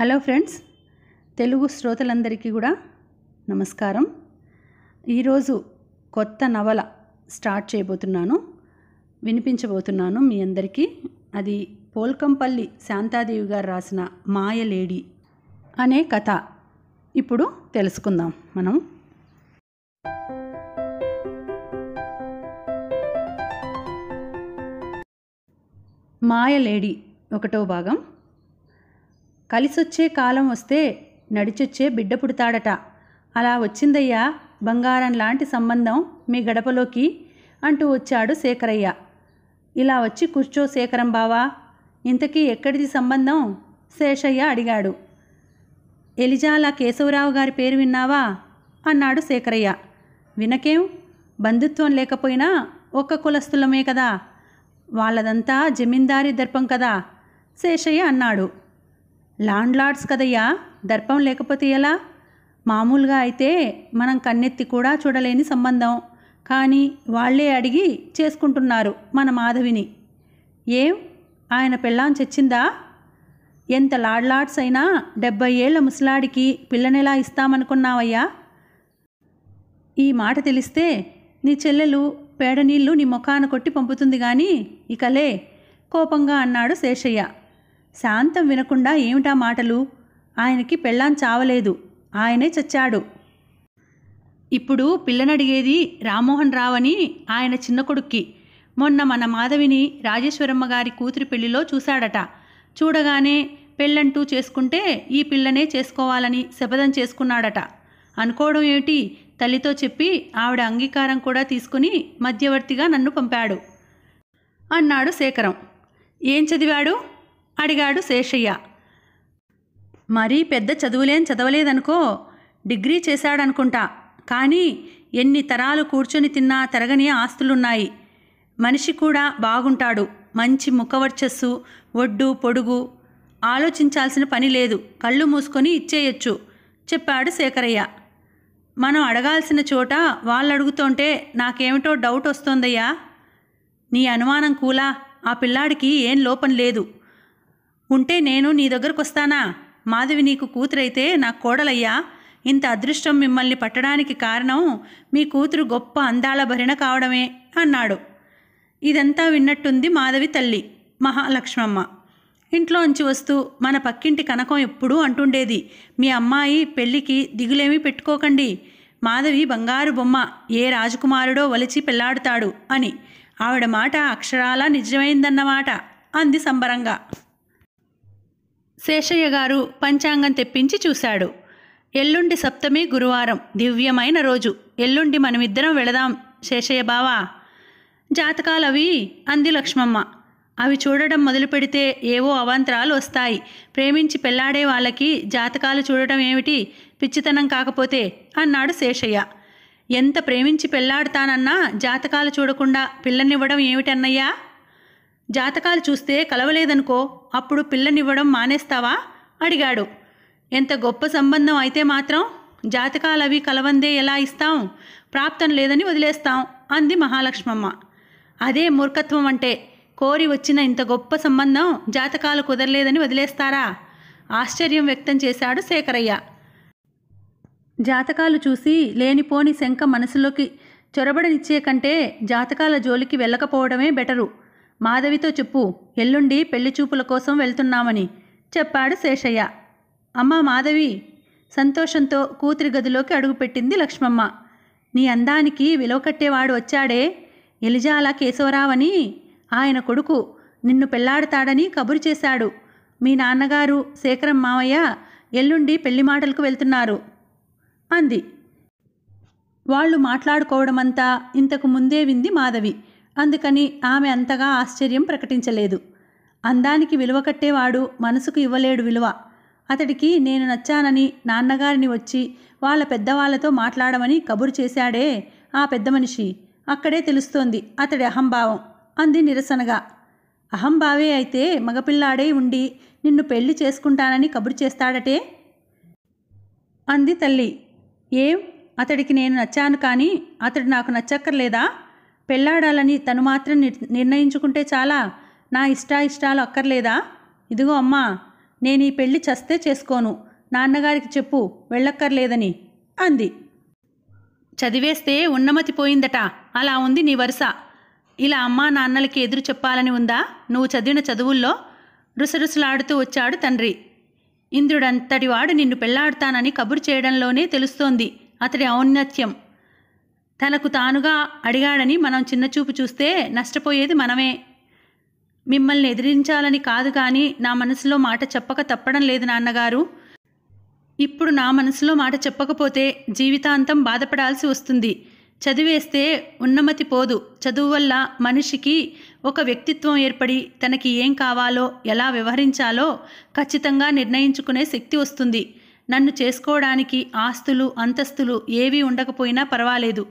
hello friends Telugu శ్రోతలందరికీ కూడా నమస్కారం ఈరోజు కొత్త నవల స్టార్ట్ చేయబోతున్నాను వినిపించబోతున్నాను మీ అందరికీ అది పోల్కంపల్లి శాంతాదేవి గారు రాసిన మాయలేడి అనే కథ ఇప్పుడు తెలుసుకుందాం మనం మాయలేడి ఒకటో భాగం కలిసొచ్చే కాలం వస్తే నడిచొచ్చే బిడ్డ పుడతాడట అలా వచ్చిందయ్యా బంగారం లాంటి సంబంధం మీ గడపలోకి అంటూ వచ్చాడు శేఖరయ్య ఇలా వచ్చి కూర్చో శేఖరం బావా ఇంతకీ ఎక్కడిది సంబంధం శేషయ్య అడిగాడు ఎలిజాల కేశవరావు గారి పేరు విన్నావా అన్నాడు శేఖరయ్య వినకేం బంధుత్వం లేకపోయినా ఒక్క కులస్థులమే కదా వాళ్ళదంతా జమీందారీ దర్పం కదా శేషయ్య అన్నాడు లాండ్ లార్డ్స్ కదయ్యా దర్పం లేకపోతే ఎలా మామూలుగా అయితే మనం కన్నెత్తి కూడా చూడలేని సంబంధం కానీ వాళ్లే అడిగి చేసుకుంటున్నారు మన మాధవిని ఏం ఆయన పెళ్ళాం చచ్చిందా ఎంత లాడ్లాడ్స్ అయినా డెబ్బై ఏళ్ళ ముసలాడికి పిల్లనెలా ఇస్తామనుకున్నావయ్యా ఈ మాట తెలిస్తే నీ చెల్లెలు పేడ నీళ్లు నీ ముఖాన కొట్టి పంపుతుంది కానీ ఇకలే కోపంగా అన్నాడు శేషయ్య శాంతం వినకుండా ఏమిటా మాటలు ఆయనకి పెళ్ళాం చావలేదు ఆయనే చచ్చాడు ఇప్పుడు పిల్లనడిగేది రామ్మోహన్ రావని ఆయన చిన్న కొడుక్కి మొన్న మన మాధవిని రాజేశ్వరమ్మ గారి కూతురి పెళ్లిలో చూశాడట చూడగానే పెళ్ళంటూ చేసుకుంటే ఈ పిల్లనే చేసుకోవాలని శపథం చేసుకున్నాడట అనుకోవడం ఏమిటి తల్లితో చెప్పి ఆవిడ అంగీకారం కూడా తీసుకుని మధ్యవర్తిగా నన్ను పంపాడు అన్నాడు శేఖరం ఏం చదివాడు అడిగాడు శేషయ్య మరీ పెద్ద చదువులేం చదవలేదనుకో డిగ్రీ చేశాడనుకుంటా కానీ ఎన్ని తరాలు కూర్చొని తిన్నా తరగని ఆస్తులున్నాయి మనిషి కూడా బాగుంటాడు మంచి ముఖవర్చస్సు ఒడ్డు పొడుగు ఆలోచించాల్సిన పని లేదు కళ్ళు మూసుకొని ఇచ్చేయొచ్చు చెప్పాడు శేఖరయ్య మనం అడగాల్సిన చోట వాళ్ళు అడుగుతుంటే నాకేమిటో డౌట్ వస్తోందయ్యా నీ అనుమానం కూలా ఆ పిల్లాడికి ఏం లోపం లేదు ఉంటే నేను నీ దగ్గరకు వస్తానా మాధవి నీకు కూతురైతే నా కోడలయ్యా ఇంత అదృష్టం మిమ్మల్ని పట్టడానికి కారణం మీ కూతురు గొప్ప అందాల భరిణ కావడమే అన్నాడు ఇదంతా విన్నట్టుంది మాధవి తల్లి మహాలక్ష్మమ్మ ఇంట్లోంచి వస్తూ మన పక్కింటి కనకం ఎప్పుడూ అంటుండేది మీ అమ్మాయి పెళ్ళికి దిగులేమీ పెట్టుకోకండి మాధవి బంగారు బొమ్మ ఏ రాజకుమారుడో వలిచి పెళ్లాడుతాడు అని ఆవిడ మాట అక్షరాలా నిజమైందన్నమాట అంది సంబరంగా శేషయ్య గారు పంచాంగం తెప్పించి చూశాడు ఎల్లుండి సప్తమి గురువారం దివ్యమైన రోజు ఎల్లుండి మనమిద్దరం వెళదాం శేషయ్య బావా జాతకాలవి అంది లక్ష్మమ్మ అవి చూడడం మొదలు పెడితే ఏవో అవాంతరాలు వస్తాయి ప్రేమించి పెళ్లాడే వాళ్ళకి జాతకాలు చూడటం ఏమిటి పిచ్చితనం కాకపోతే అన్నాడు శేషయ్య ఎంత ప్రేమించి పెళ్లాడతానన్నా జాతకాలు చూడకుండా పిల్లనివ్వడం ఏమిటన్నయ్యా జాతకాలు చూస్తే కలవలేదనుకో అప్పుడు పిల్లనివ్వడం మానేస్తావా అడిగాడు ఎంత గొప్ప సంబంధం అయితే మాత్రం జాతకాలు అవి కలవందే ఎలా ఇస్తాం ప్రాప్తం లేదని వదిలేస్తాం అంది మహాలక్ష్మమ్మ అదే మూర్ఖత్వం అంటే కోరి వచ్చిన ఇంత గొప్ప సంబంధం జాతకాలు కుదరలేదని వదిలేస్తారా ఆశ్చర్యం వ్యక్తం చేశాడు శేఖరయ్య జాతకాలు చూసి లేనిపోని శంఖ మనసులోకి చొరబడనిచ్చే కంటే జాతకాల జోలికి వెళ్ళకపోవడమే బెటరు మాధవితో చెప్పు ఎల్లుండి పెళ్లి చూపుల కోసం వెళ్తున్నామని చెప్పాడు శేషయ్య అమ్మా మాధవి సంతోషంతో కూతురి గదిలోకి అడుగుపెట్టింది లక్ష్మమ్మ నీ అందానికి విలువ కట్టేవాడు వచ్చాడే ఎలిజాల కేశవరావని ఆయన కొడుకు నిన్ను పెళ్లాడతాడని కబురు చేశాడు మీ నాన్నగారు శేఖరం మావయ్య ఎల్లుండి పెళ్లి మాటలకు వెళ్తున్నారు అంది వాళ్ళు మాట్లాడుకోవడమంతా ఇంతకు ముందే వింది మాధవి అందుకని ఆమె అంతగా ఆశ్చర్యం ప్రకటించలేదు అందానికి విలువ కట్టేవాడు మనసుకు ఇవ్వలేడు విలువ అతడికి నేను నచ్చానని నాన్నగారిని వచ్చి వాళ్ళ పెద్దవాళ్లతో మాట్లాడమని కబురు చేశాడే ఆ పెద్ద మనిషి అక్కడే తెలుస్తోంది అతడి అహంభావం అంది నిరసనగా అహంభావే అయితే మగపిల్లాడే ఉండి నిన్ను పెళ్లి చేసుకుంటానని కబురు చేస్తాడటే అంది తల్లి ఏం అతడికి నేను నచ్చాను కానీ అతడు నాకు నచ్చక్కర్లేదా పెళ్ళాడాలని తను మాత్రం నిర్ణయించుకుంటే చాలా నా ఇష్టాయిష్టాలు అక్కర్లేదా ఇదిగో అమ్మా నేను ఈ పెళ్ళి చస్తే చేసుకోను నాన్నగారికి చెప్పు వెళ్ళక్కర్లేదని అంది చదివేస్తే ఉన్నమతి పోయిందట అలా ఉంది నీ వరుస ఇలా అమ్మా నాన్నలకి ఎదురు చెప్పాలని ఉందా నువ్వు చదివిన చదువుల్లో రుసరుసలాడుతూ వచ్చాడు తండ్రి ఇంద్రుడంతటివాడు నిన్ను పెళ్లాడుతానని కబురు చేయడంలోనే తెలుస్తోంది అతడి ఔన్నత్యం తనకు తానుగా అడిగాడని మనం చిన్న చూపు చూస్తే నష్టపోయేది మనమే మిమ్మల్ని ఎదిరించాలని కాదు కానీ నా మనసులో మాట చెప్పక తప్పడం లేదు నాన్నగారు ఇప్పుడు నా మనసులో మాట చెప్పకపోతే జీవితాంతం బాధపడాల్సి వస్తుంది చదివేస్తే ఉన్నమతి పోదు చదువు వల్ల మనిషికి ఒక వ్యక్తిత్వం ఏర్పడి తనకి ఏం కావాలో ఎలా వ్యవహరించాలో ఖచ్చితంగా నిర్ణయించుకునే శక్తి వస్తుంది నన్ను చేసుకోవడానికి ఆస్తులు అంతస్తులు ఏవీ ఉండకపోయినా పర్వాలేదు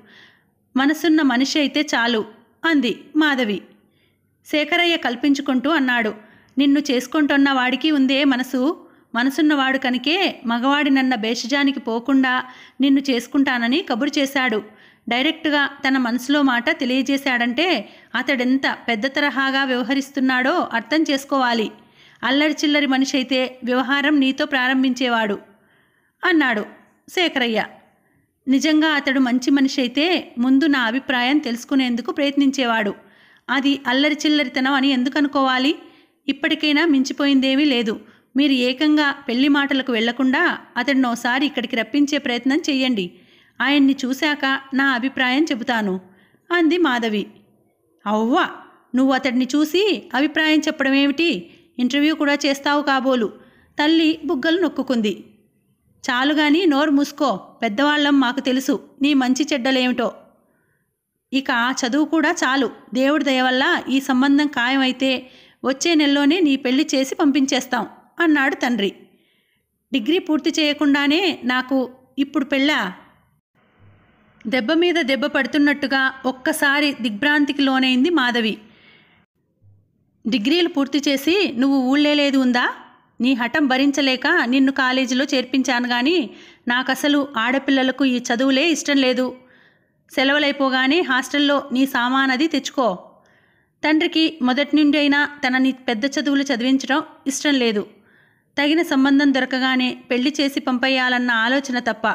మనసున్న మనిషి అయితే చాలు అంది మాధవి శేఖరయ్య కల్పించుకుంటూ అన్నాడు నిన్ను చేసుకుంటున్న వాడికి ఉందే మనసు మనసున్నవాడు కనుకే మగవాడి నన్న భేషజానికి పోకుండా నిన్ను చేసుకుంటానని కబురు చేశాడు డైరెక్ట్గా తన మనసులో మాట తెలియజేశాడంటే అతడెంత పెద్ద తరహాగా వ్యవహరిస్తున్నాడో అర్థం చేసుకోవాలి అల్లరి చిల్లరి మనిషి అయితే వ్యవహారం నీతో ప్రారంభించేవాడు అన్నాడు శేఖరయ్య నిజంగా అతడు మంచి మనిషి అయితే ముందు నా అభిప్రాయం తెలుసుకునేందుకు ప్రయత్నించేవాడు అది అల్లరి చిల్లరితనం అని ఎందుకు అనుకోవాలి ఇప్పటికైనా మించిపోయిందేమీ లేదు మీరు ఏకంగా పెళ్లి మాటలకు వెళ్లకుండా అతడిని ఒకసారి ఇక్కడికి రప్పించే ప్రయత్నం చేయండి ఆయన్ని చూశాక నా అభిప్రాయం చెబుతాను అంది మాధవి అవ్వ నువ్వు అతడిని చూసి అభిప్రాయం చెప్పడం ఏమిటి ఇంటర్వ్యూ కూడా చేస్తావు కాబోలు తల్లి బుగ్గలు నొక్కుకుంది చాలు గాని నోరు మూసుకో పెద్దవాళ్ళం మాకు తెలుసు నీ మంచి చెడ్డలేమిటో ఇక చదువు కూడా చాలు దేవుడి దయవల్ల ఈ సంబంధం ఖాయమైతే వచ్చే నెలలోనే నీ పెళ్లి చేసి పంపించేస్తాం అన్నాడు తండ్రి డిగ్రీ పూర్తి చేయకుండానే నాకు ఇప్పుడు పెళ్ళా దెబ్బ మీద దెబ్బ పడుతున్నట్టుగా ఒక్కసారి దిగ్భ్రాంతికి లోనైంది మాధవి డిగ్రీలు పూర్తి చేసి నువ్వు ఊళ్ళేలేదు ఉందా నీ హఠం భరించలేక నిన్ను కాలేజీలో చేర్పించాను కానీ నాకసలు ఆడపిల్లలకు ఈ చదువులే ఇష్టం లేదు సెలవులైపోగానే హాస్టల్లో నీ సామానది తెచ్చుకో తండ్రికి మొదటి నుండి అయినా తనని పెద్ద చదువులు చదివించడం ఇష్టం లేదు తగిన సంబంధం దొరకగానే పెళ్లి చేసి పంపేయాలన్న ఆలోచన తప్ప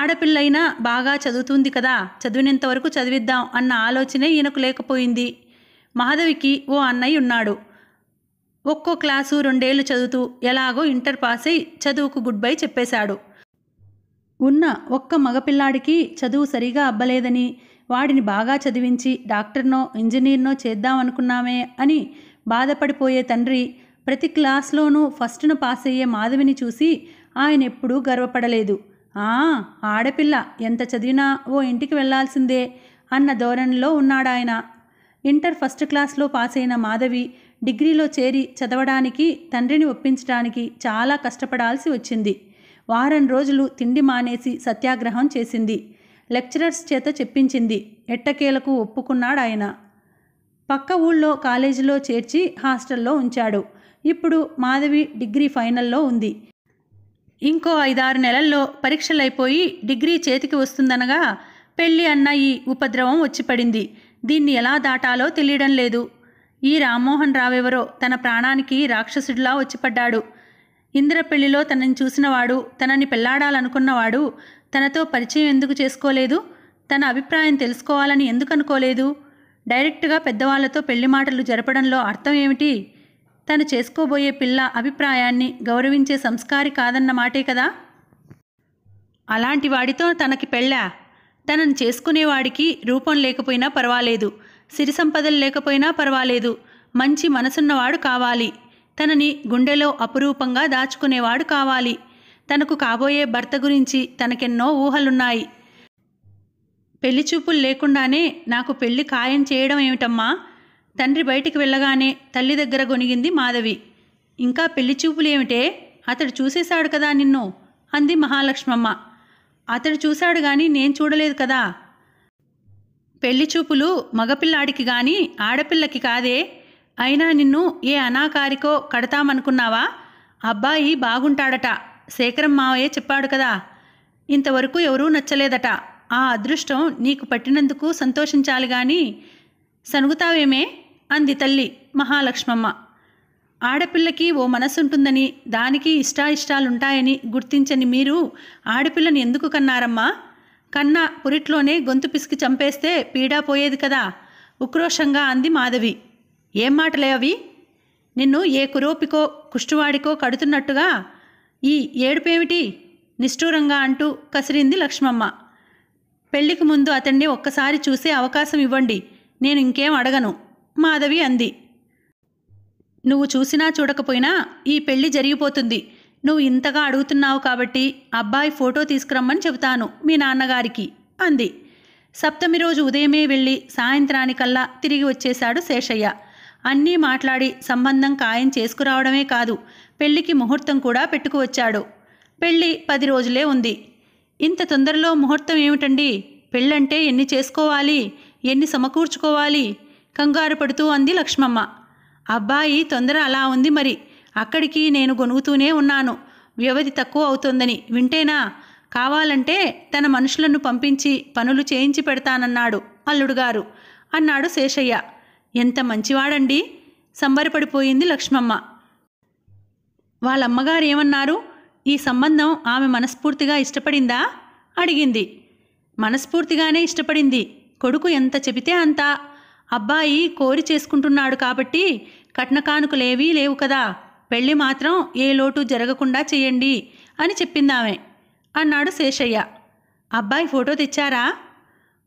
ఆడపిల్లైనా బాగా చదువుతుంది కదా చదివినంతవరకు చదివిద్దాం అన్న ఆలోచనే ఈయనకు లేకపోయింది మాధవికి ఓ అన్నయ్య ఉన్నాడు ఒక్కో క్లాసు రెండేళ్లు చదువుతూ ఎలాగో ఇంటర్ పాస్ అయి చదువుకు గుడ్ బై చెప్పేశాడు ఉన్న ఒక్క మగపిల్లాడికి చదువు సరిగా అబ్బలేదని వాడిని బాగా చదివించి డాక్టర్నో ఇంజనీర్నో చేద్దామనుకున్నామే అని బాధపడిపోయే తండ్రి ప్రతి క్లాస్లోనూ ఫస్ట్ను పాస్ అయ్యే మాధవిని చూసి ఆయన ఎప్పుడూ గర్వపడలేదు ఆ ఆడపిల్ల ఎంత చదివినా ఓ ఇంటికి వెళ్లాల్సిందే అన్న ధోరణిలో ఉన్నాడాయన ఇంటర్ ఫస్ట్ క్లాస్లో పాస్ అయిన మాధవి డిగ్రీలో చేరి చదవడానికి తండ్రిని ఒప్పించడానికి చాలా కష్టపడాల్సి వచ్చింది వారం రోజులు తిండి మానేసి సత్యాగ్రహం చేసింది లెక్చరర్స్ చేత చెప్పించింది ఎట్టకేలకు ఒప్పుకున్నాడు ఆయన పక్క ఊళ్ళో కాలేజీలో చేర్చి హాస్టల్లో ఉంచాడు ఇప్పుడు మాధవి డిగ్రీ ఫైనల్లో ఉంది ఇంకో ఐదారు నెలల్లో పరీక్షలైపోయి డిగ్రీ చేతికి వస్తుందనగా పెళ్ళి అన్న ఈ ఉపద్రవం వచ్చిపడింది దీన్ని ఎలా దాటాలో తెలియడం లేదు ఈ రామ్మోహన్ రావెవరో తన ప్రాణానికి రాక్షసుడిలా వచ్చిపడ్డాడు ఇందిర పెళ్లిలో తనని చూసినవాడు తనని పెళ్లాడాలనుకున్నవాడు తనతో పరిచయం ఎందుకు చేసుకోలేదు తన అభిప్రాయం తెలుసుకోవాలని ఎందుకు అనుకోలేదు డైరెక్ట్గా పెద్దవాళ్లతో పెళ్లి మాటలు జరపడంలో అర్థం ఏమిటి తను చేసుకోబోయే పిల్ల అభిప్రాయాన్ని గౌరవించే సంస్కారి కాదన్న మాటే కదా అలాంటి వాడితో తనకి పెళ్ళా తనను చేసుకునేవాడికి రూపం లేకపోయినా పర్వాలేదు సిరి సంపదలు లేకపోయినా పర్వాలేదు మంచి మనసున్నవాడు కావాలి తనని గుండెలో అపురూపంగా దాచుకునేవాడు కావాలి తనకు కాబోయే భర్త గురించి తనకెన్నో ఊహలున్నాయి పెళ్లి చూపులు లేకుండానే నాకు పెళ్లి ఖాయం చేయడం ఏమిటమ్మా తండ్రి బయటికి వెళ్ళగానే తల్లి దగ్గర గొనిగింది మాధవి ఇంకా పెళ్లి చూపులు ఏమిటే అతడు చూసేశాడు కదా నిన్ను అంది మహాలక్ష్మమ్మ అతడు చూశాడు కానీ నేను చూడలేదు కదా పెళ్లి చూపులు మగపిల్లాడికి గాని ఆడపిల్లకి కాదే అయినా నిన్ను ఏ అనాకారికో కడతామనుకున్నావా అబ్బాయి బాగుంటాడట శేఖరం మావయ్య చెప్పాడు కదా ఇంతవరకు ఎవరూ నచ్చలేదట ఆ అదృష్టం నీకు పట్టినందుకు సంతోషించాలి గాని సనుగుతావేమే అంది తల్లి మహాలక్ష్మమ్మ ఆడపిల్లకి ఓ మనసుంటుందని దానికి ఇష్టాయిష్టాలుంటాయని గుర్తించని మీరు ఆడపిల్లని ఎందుకు కన్నారమ్మా కన్నా పురిట్లోనే గొంతు పిసికి చంపేస్తే పీడా పోయేది కదా ఉక్రోషంగా అంది మాధవి ఏం మాటలే అవి నిన్ను ఏ కురోపికో కుష్టివాడికో కడుతున్నట్టుగా ఈ ఏడుపేమిటి నిష్ఠూరంగా అంటూ కసిరింది లక్ష్మమ్మ పెళ్లికి ముందు అతన్ని ఒక్కసారి చూసే అవకాశం ఇవ్వండి నేను ఇంకేం అడగను మాధవి అంది నువ్వు చూసినా చూడకపోయినా ఈ పెళ్లి జరిగిపోతుంది నువ్వు ఇంతగా అడుగుతున్నావు కాబట్టి అబ్బాయి ఫోటో తీసుకురమ్మని చెబుతాను మీ నాన్నగారికి అంది సప్తమి రోజు ఉదయమే వెళ్ళి సాయంత్రానికల్లా తిరిగి వచ్చేశాడు శేషయ్య అన్నీ మాట్లాడి సంబంధం ఖాయం చేసుకురావడమే కాదు పెళ్లికి ముహూర్తం కూడా పెట్టుకువచ్చాడు పెళ్ళి పది రోజులే ఉంది ఇంత తొందరలో ముహూర్తం ఏమిటండి పెళ్ళంటే ఎన్ని చేసుకోవాలి ఎన్ని సమకూర్చుకోవాలి కంగారు పడుతూ అంది లక్ష్మమ్మ అబ్బాయి తొందర అలా ఉంది మరి అక్కడికి నేను గొనుగుతూనే ఉన్నాను వ్యవధి తక్కువ అవుతోందని వింటేనా కావాలంటే తన మనుషులను పంపించి పనులు చేయించి పెడతానన్నాడు అల్లుడుగారు అన్నాడు శేషయ్య ఎంత మంచివాడండి సంబరపడిపోయింది లక్ష్మమ్మ వాళ్ళమ్మగారు ఏమన్నారు ఈ సంబంధం ఆమె మనస్ఫూర్తిగా ఇష్టపడిందా అడిగింది మనస్ఫూర్తిగానే ఇష్టపడింది కొడుకు ఎంత చెబితే అంతా అబ్బాయి కోరి చేసుకుంటున్నాడు కాబట్టి కట్నకానుకలేవీ లేవు కదా పెళ్ళి మాత్రం ఏ లోటు జరగకుండా చేయండి అని చెప్పిందామె అన్నాడు శేషయ్య అబ్బాయి ఫోటో తెచ్చారా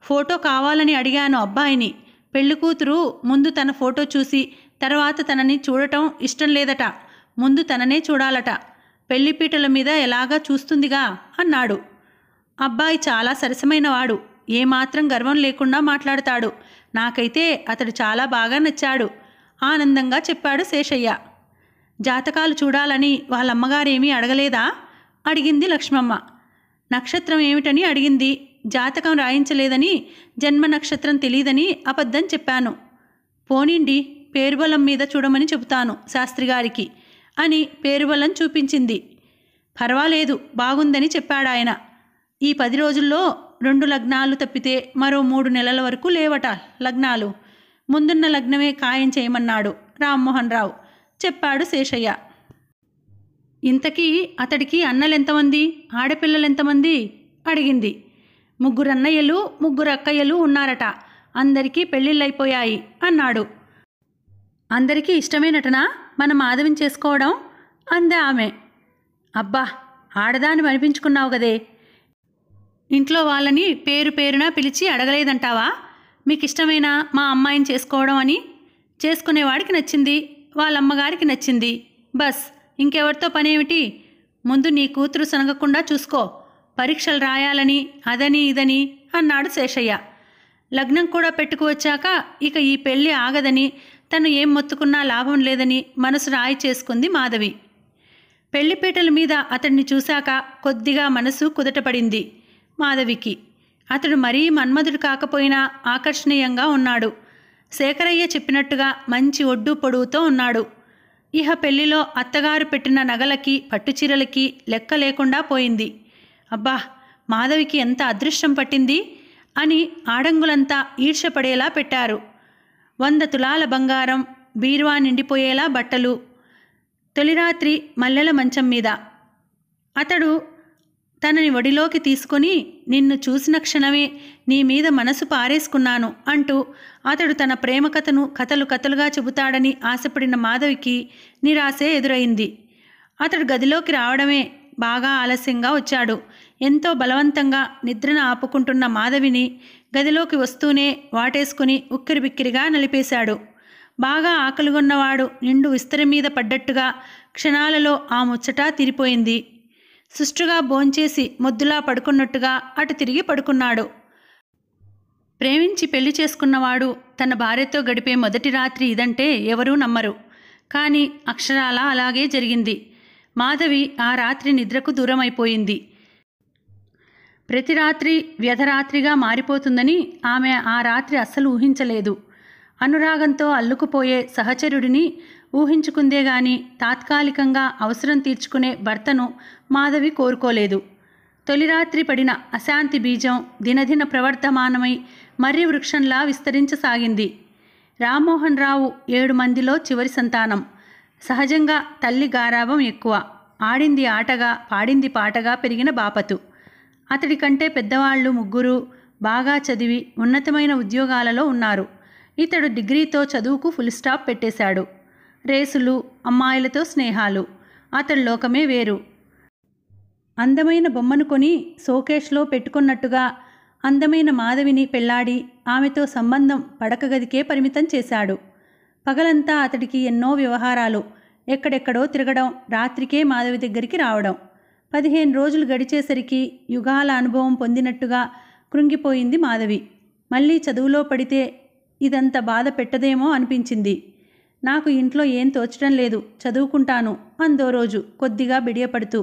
ఫోటో కావాలని అడిగాను అబ్బాయిని పెళ్లి కూతురు ముందు తన ఫోటో చూసి తర్వాత తనని చూడటం ఇష్టం లేదట ముందు తననే చూడాలట పెళ్లిపీటల మీద ఎలాగా చూస్తుందిగా అన్నాడు అబ్బాయి చాలా సరసమైనవాడు ఏమాత్రం గర్వం లేకుండా మాట్లాడతాడు నాకైతే అతడు చాలా బాగా నచ్చాడు ఆనందంగా చెప్పాడు శేషయ్య జాతకాలు చూడాలని వాళ్ళ అడగలేదా అడిగింది లక్ష్మమ్మ నక్షత్రం ఏమిటని అడిగింది జాతకం రాయించలేదని జన్మ నక్షత్రం తెలియదని అబద్ధం చెప్పాను పోనిండి పేరుబలం మీద చూడమని చెబుతాను శాస్త్రిగారికి అని పేరుబలం చూపించింది పర్వాలేదు బాగుందని చెప్పాడాయన ఈ పది రోజుల్లో రెండు లగ్నాలు తప్పితే మరో మూడు నెలల వరకు లేవట లగ్నాలు ముందున్న లగ్నమే ఖాయం చేయమన్నాడు రామ్మోహన్ రావు చెప్పాడు శేషయ్య ఇంతకీ అతడికి అన్నలు ఎంతమంది ఆడపిల్లలు ఎంతమంది అడిగింది ముగ్గురు అన్నయ్యలు ముగ్గురు అక్కయ్యలు ఉన్నారట అందరికీ పెళ్ళిళ్ళైపోయాయి అన్నాడు అందరికీ ఇష్టమేనటనా మన మాధవిని చేసుకోవడం అందే ఆమె అబ్బా ఆడదాన్ని అనిపించుకున్నావు కదే ఇంట్లో వాళ్ళని పేరు పేరున పిలిచి అడగలేదంటావా మీకు ఇష్టమైన మా అమ్మాయిని చేసుకోవడం అని చేసుకునేవాడికి నచ్చింది వాళ్ళ అమ్మగారికి నచ్చింది బస్ ఇంకెవరితో పనేమిటి ముందు నీ కూతురు సనగకుండా చూసుకో పరీక్షలు రాయాలని అదని ఇదని అన్నాడు శేషయ్య లగ్నం కూడా పెట్టుకువచ్చాక ఇక ఈ పెళ్ళి ఆగదని తను ఏం మొత్తుకున్నా లాభం లేదని మనసు రాయి చేసుకుంది మాధవి పెళ్లిపీటల మీద అతడిని చూశాక కొద్దిగా మనసు కుదటపడింది మాధవికి అతడు మరీ మన్మధుడు కాకపోయినా ఆకర్షణీయంగా ఉన్నాడు శేఖరయ్య చెప్పినట్టుగా మంచి ఒడ్డు పొడువుతో ఉన్నాడు ఇహ పెళ్లిలో అత్తగారు పెట్టిన నగలకి పట్టుచీరలకి లెక్క లేకుండా పోయింది అబ్బా మాధవికి ఎంత అదృష్టం పట్టింది అని ఆడంగులంతా ఈర్షపడేలా పెట్టారు వంద తులాల బంగారం బీరువా నిండిపోయేలా బట్టలు తొలిరాత్రి మల్లెల మంచం మీద అతడు తనని ఒడిలోకి తీసుకొని నిన్ను చూసిన క్షణమే నీ మీద మనసు పారేసుకున్నాను అంటూ అతడు తన ప్రేమ కథను కథలు కథలుగా చెబుతాడని ఆశపడిన మాధవికి నిరాశే ఎదురైంది అతడు గదిలోకి రావడమే బాగా ఆలస్యంగా వచ్చాడు ఎంతో బలవంతంగా నిద్రను ఆపుకుంటున్న మాధవిని గదిలోకి వస్తూనే వాటేసుకుని ఉక్కిరిబిక్కిరిగా నలిపేశాడు బాగా ఆకలిగొన్నవాడు నిండు విస్తరి మీద పడ్డట్టుగా క్షణాలలో ఆ ముచ్చట తీరిపోయింది సుష్టుగా భోంచేసి ముద్దులా పడుకున్నట్టుగా అటు తిరిగి పడుకున్నాడు ప్రేమించి పెళ్లి చేసుకున్నవాడు తన భార్యతో గడిపే మొదటి రాత్రి ఇదంటే ఎవరూ నమ్మరు కానీ అక్షరాల అలాగే జరిగింది మాధవి ఆ రాత్రి నిద్రకు దూరమైపోయింది ప్రతి రాత్రి వ్యధరాత్రిగా మారిపోతుందని ఆమె ఆ రాత్రి అస్సలు ఊహించలేదు అనురాగంతో అల్లుకుపోయే సహచరుడిని ఊహించుకుందే గాని తాత్కాలికంగా అవసరం తీర్చుకునే భర్తను మాధవి కోరుకోలేదు తొలిరాత్రి పడిన అశాంతి బీజం దినదిన ప్రవర్తమానమై మర్రి వృక్షంలా విస్తరించసాగింది రామ్మోహన్ రావు ఏడు మందిలో చివరి సంతానం సహజంగా తల్లి గారాభం ఎక్కువ ఆడింది ఆటగా పాడింది పాటగా పెరిగిన బాపతు అతడి కంటే పెద్దవాళ్ళు ముగ్గురు బాగా చదివి ఉన్నతమైన ఉద్యోగాలలో ఉన్నారు ఇతడు డిగ్రీతో చదువుకు ఫుల్ స్టాప్ పెట్టేశాడు రేసులు అమ్మాయిలతో స్నేహాలు అతడి లోకమే వేరు అందమైన బొమ్మను కొని షోకేష్లో పెట్టుకున్నట్టుగా అందమైన మాధవిని పెళ్లాడి ఆమెతో సంబంధం పడకగదికే పరిమితం చేశాడు పగలంతా అతడికి ఎన్నో వ్యవహారాలు ఎక్కడెక్కడో తిరగడం రాత్రికే మాధవి దగ్గరికి రావడం పదిహేను రోజులు గడిచేసరికి యుగాల అనుభవం పొందినట్టుగా కృంగిపోయింది మాధవి మళ్ళీ చదువులో పడితే ఇదంత బాధ పెట్టదేమో అనిపించింది నాకు ఇంట్లో ఏం తోచడం లేదు చదువుకుంటాను అందో రోజు కొద్దిగా బిడియపడుతూ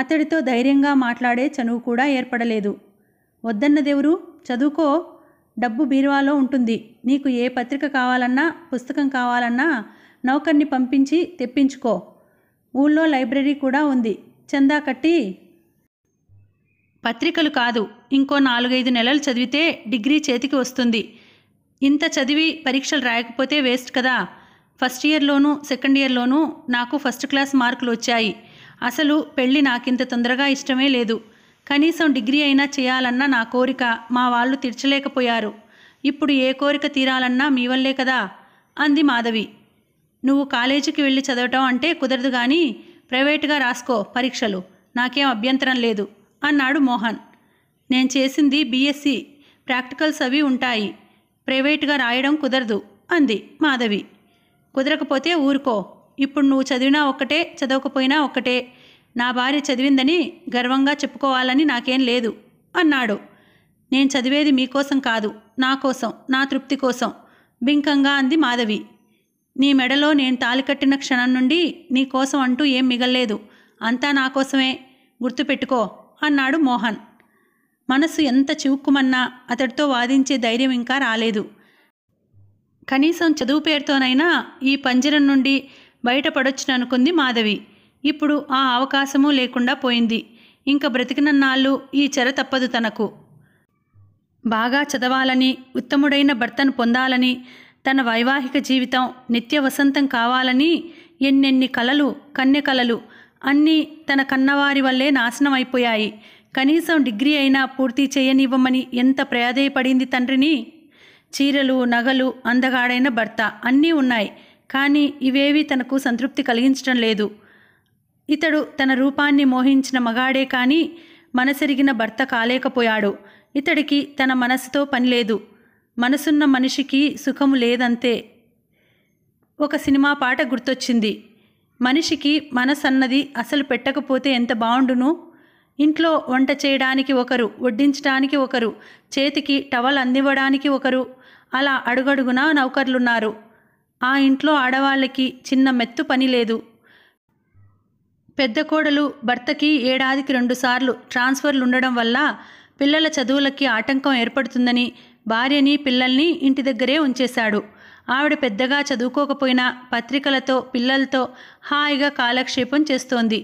అతడితో ధైర్యంగా మాట్లాడే చనువు కూడా ఏర్పడలేదు వద్దన్న దేవురు చదువుకో డబ్బు బీరువాలో ఉంటుంది నీకు ఏ పత్రిక కావాలన్నా పుస్తకం కావాలన్నా నౌకర్ని పంపించి తెప్పించుకో ఊళ్ళో లైబ్రరీ కూడా ఉంది చందా కట్టి పత్రికలు కాదు ఇంకో నాలుగైదు నెలలు చదివితే డిగ్రీ చేతికి వస్తుంది ఇంత చదివి పరీక్షలు రాయకపోతే వేస్ట్ కదా ఫస్ట్ ఇయర్లోనూ సెకండ్ ఇయర్లోనూ నాకు ఫస్ట్ క్లాస్ మార్కులు వచ్చాయి అసలు పెళ్ళి నాకింత తొందరగా ఇష్టమే లేదు కనీసం డిగ్రీ అయినా చేయాలన్న నా కోరిక మా వాళ్ళు తీర్చలేకపోయారు ఇప్పుడు ఏ కోరిక తీరాలన్నా మీ వల్లే కదా అంది మాధవి నువ్వు కాలేజీకి వెళ్ళి చదవటం అంటే కుదరదు కానీ ప్రైవేటుగా రాసుకో పరీక్షలు నాకేం అభ్యంతరం లేదు అన్నాడు మోహన్ నేను చేసింది బీఎస్సీ ప్రాక్టికల్స్ అవి ఉంటాయి ప్రైవేటుగా రాయడం కుదరదు అంది మాధవి కుదరకపోతే ఊరుకో ఇప్పుడు నువ్వు చదివినా ఒక్కటే చదవకపోయినా ఒక్కటే నా భార్య చదివిందని గర్వంగా చెప్పుకోవాలని నాకేం లేదు అన్నాడు నేను చదివేది మీకోసం కాదు నా కోసం నా తృప్తి కోసం బింకంగా అంది మాధవి నీ మెడలో నేను తాలికట్టిన క్షణం నుండి నీ కోసం అంటూ ఏం మిగల్లేదు అంతా నా కోసమే గుర్తుపెట్టుకో అన్నాడు మోహన్ మనసు ఎంత చివుక్కుమన్నా అతడితో వాదించే ధైర్యం ఇంకా రాలేదు కనీసం చదువు పేరుతోనైనా ఈ పంజరం నుండి బయటపడొచ్చుననుకుంది మాధవి ఇప్పుడు ఆ అవకాశము లేకుండా పోయింది ఇంక బ్రతికినన్నాళ్ళు ఈ చెర తప్పదు తనకు బాగా చదవాలని ఉత్తముడైన భర్తను పొందాలని తన వైవాహిక జీవితం నిత్య వసంతం కావాలని ఎన్నెన్ని కలలు కన్నె కలలు అన్నీ తన కన్నవారి వల్లే నాశనం అయిపోయాయి కనీసం డిగ్రీ అయినా పూర్తి చేయనివ్వమని ఎంత ప్రయాదయపడింది తండ్రిని చీరలు నగలు అందగాడైన భర్త అన్నీ ఉన్నాయి కానీ ఇవేవి తనకు సంతృప్తి కలిగించడం లేదు ఇతడు తన రూపాన్ని మోహించిన మగాడే కానీ మనసెరిగిన భర్త కాలేకపోయాడు ఇతడికి తన మనసుతో పనిలేదు మనసున్న మనిషికి సుఖము లేదంతే ఒక సినిమా పాట గుర్తొచ్చింది మనిషికి అన్నది అసలు పెట్టకపోతే ఎంత బాగుండును ఇంట్లో వంట చేయడానికి ఒకరు వడ్డించడానికి ఒకరు చేతికి టవల్ అందివ్వడానికి ఒకరు అలా అడుగడుగునా నౌకర్లున్నారు ఆ ఇంట్లో ఆడవాళ్ళకి చిన్న మెత్తు పని లేదు పెద్ద కోడలు భర్తకి ఏడాదికి రెండుసార్లు ట్రాన్స్ఫర్లు ఉండడం వల్ల పిల్లల చదువులకి ఆటంకం ఏర్పడుతుందని భార్యని పిల్లల్ని ఇంటి దగ్గరే ఉంచేశాడు ఆవిడ పెద్దగా చదువుకోకపోయినా పత్రికలతో పిల్లలతో హాయిగా కాలక్షేపం చేస్తోంది